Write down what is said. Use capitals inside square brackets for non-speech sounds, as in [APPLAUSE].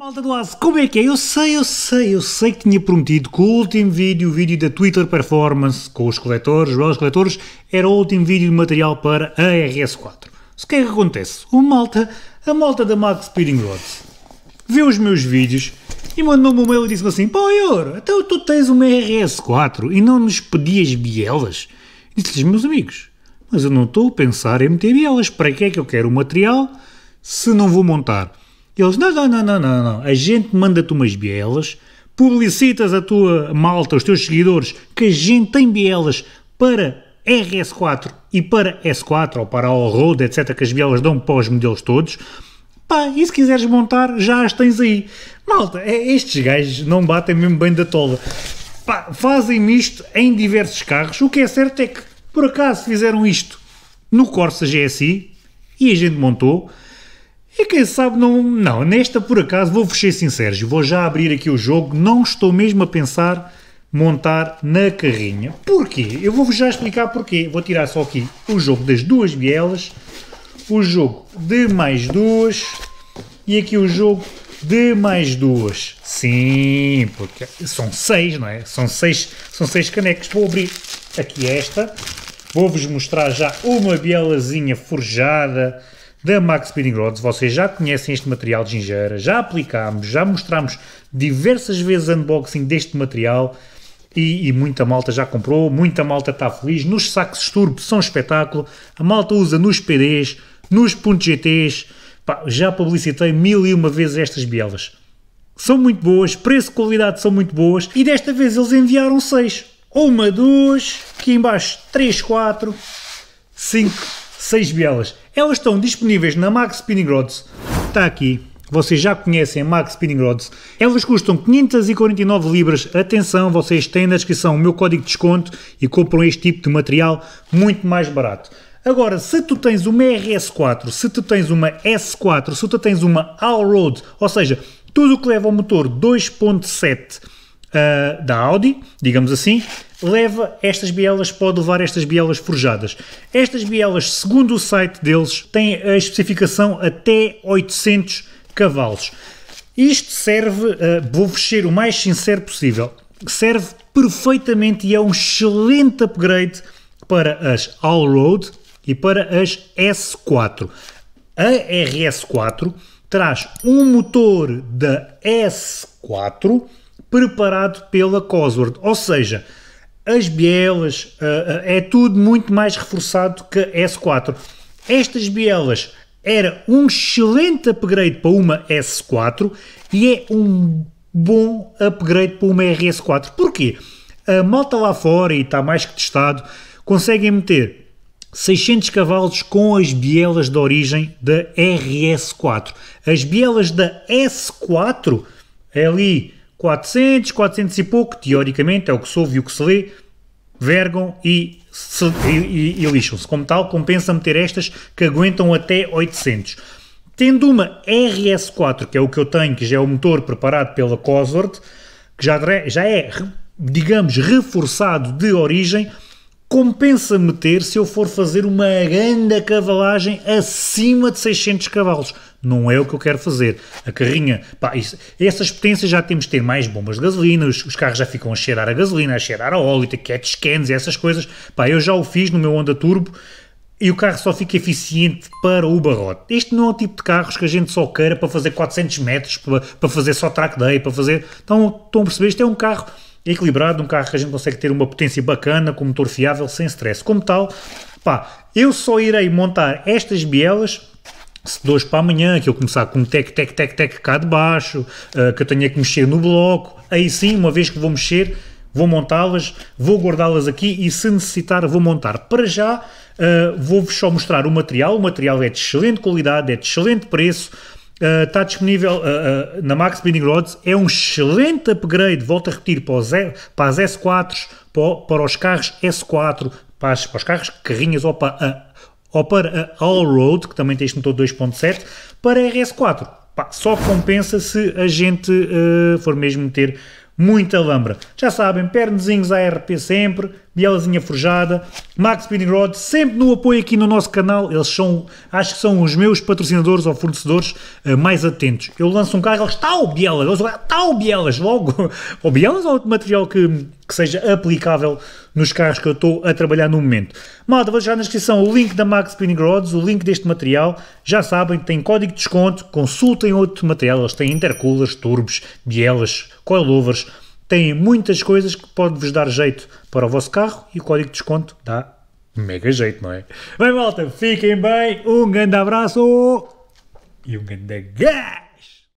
Malta do Aço, como é que é? Eu sei, eu sei, eu sei que tinha prometido que o último vídeo, o vídeo da Twitter Performance com os coletores, os belos coletores, era o último vídeo de material para a RS4. O que é que acontece? O malta, a malta da Max Speeding Rods, vê os meus vídeos e mandou-me um mail e disse-me assim, pô, Ior, até então tu tens uma RS4 e não nos pedias bielas? Disse-lhes, meus amigos, mas eu não estou a pensar em meter bielas, para que é que eu quero o material se não vou montar? Eles, não, não, não, não, não, não. A gente manda-te umas bielas, publicitas a tua malta, os teus seguidores, que a gente tem bielas para RS4 e para S4 ou para All-Road, etc., que as bielas dão para os modelos todos. Pá, e se quiseres montar, já as tens aí. Malta, é, estes gajos não batem mesmo bem da tola. Pá, fazem isto em diversos carros. O que é certo é que, por acaso, fizeram isto no Corsa GSI e a gente montou. E quem sabe não. Não, nesta por acaso vou ser sincero, vou já abrir aqui o jogo, não estou mesmo a pensar montar na carrinha. Porquê? Eu vou-vos já explicar porquê. Vou tirar só aqui o jogo das duas bielas, o jogo de mais duas e aqui o jogo de mais duas. Sim, porque são seis, não é? São seis, são seis canecas. Vou abrir aqui esta. Vou-vos mostrar já uma bielazinha forjada da Max Speeding Rods. Vocês já conhecem este material de gingera, já aplicámos, já mostramos diversas vezes unboxing deste material e, e muita malta já comprou, muita malta está feliz. Nos sacos turbo são espetáculo, a malta usa nos PDs, nos pontos GTs. Pá, já publicitei mil e uma vezes estas bielas. São muito boas, preço e qualidade são muito boas e desta vez eles enviaram 6. Uma, duas, aqui embaixo 3, 4, 5, 6 bielas. Elas estão disponíveis na Max Spinning Rods. Está aqui. Vocês já conhecem a Max Spinning Rods. Elas custam 549 libras. Atenção, vocês têm na descrição o meu código de desconto e compram este tipo de material muito mais barato. Agora, se tu tens uma RS4, se tu tens uma S4, se tu tens uma Allroad, ou seja, tudo o que leva ao motor 2.7 uh, ah, da Audi, digamos assim, leva estas bielas, pode levar estas bielas forjadas. Estas bielas, segundo o site deles, têm a especificação até 800 cavalos. Isto serve, uh, vou-vos ser o mais sincero possível, serve perfeitamente e é um excelente upgrade para as All-Road e para as S4. A RS4 traz um motor da S4 preparado pela Cosworth, ou seja, as bielas, uh, é tudo muito mais reforçado que S4. Estas bielas era um excelente upgrade para uma S4 e é um bom upgrade para uma RS4. Porquê? A malta lá fora, e está mais que testado, conseguem meter 600 cavalos com as bielas de origem da RS4. As bielas da S4, é ali 400, 400 e pouco, teoricamente, é o que soube e o que se lê, vergam e, e, e, e lixam-se. Como tal, compensa meter estas que aguentam até 800. Tendo uma RS4, que é o que eu tenho, que já é o motor preparado pela Cosworth, que já, já é, digamos, reforçado de origem, compensa meter se eu for fazer uma grande cavalagem acima de 600 cavalos. Não é o que eu quero fazer. A carrinha, pá, isso, essas potências já temos de ter mais bombas de gasolina, os, os, carros já ficam a cheirar a gasolina, a cheirar a óleo, ter cat scans e essas coisas. Pá, eu já o fiz no meu Honda Turbo e o carro só fica eficiente para o barrote. Este não é o tipo de carros que a gente só queira para fazer 400 metros, para, para fazer só track day, para fazer... Então, estão a perceber? Isto é um carro equilibrado, um carro que a gente consegue ter uma potência bacana, com motor fiável, sem stress. Como tal, pá, eu só irei montar estas bielas se de hoje para amanhã, que eu começar com tec, tec, tec, tec cá de baixo, uh, que eu tenha que mexer no bloco, aí sim, uma vez que vou mexer, vou montá-las, vou guardá-las aqui e se necessitar vou montar. Para já, uh, vou-vos só mostrar o material, o material é de excelente qualidade, é de excelente preço, está eh, disponível uh, uh, na Max Binding Rods. É um excelente upgrade, volto a repetir, para, os, para as s 4 para, para, os carros S4, para, as, para os carros carrinhas ou para, ou para a Allroad, que também tem este motor 2.7, para a RS4. Pá, só compensa se a gente for mesmo ter muita lambra. Já sabem, pernezinhos ARP sempre, Bielazinha Forjada, Max Rod, sempre no apoio aqui no nosso canal. Eles são, acho que são os meus patrocinadores ou fornecedores uh, mais atentos. Eu lanço um carro, eles, tal Bielas, ah, tal Bielas, logo, [LAUGHS] ou Bielas ou outro material que, que seja aplicável nos carros que eu estou a trabalhar no momento. Malta, vou deixar na descrição o link da Max Spinning Rods, o link deste material. Já sabem, tem código de desconto, consultem outro material, eles têm intercoolers, turbos, bielas, coilovers, têm muitas coisas que pode-vos dar jeito para o vosso carro e o código de desconto dá mega jeito, não é? Bem, malta, fiquem bem, um grande abraço e um grande gato!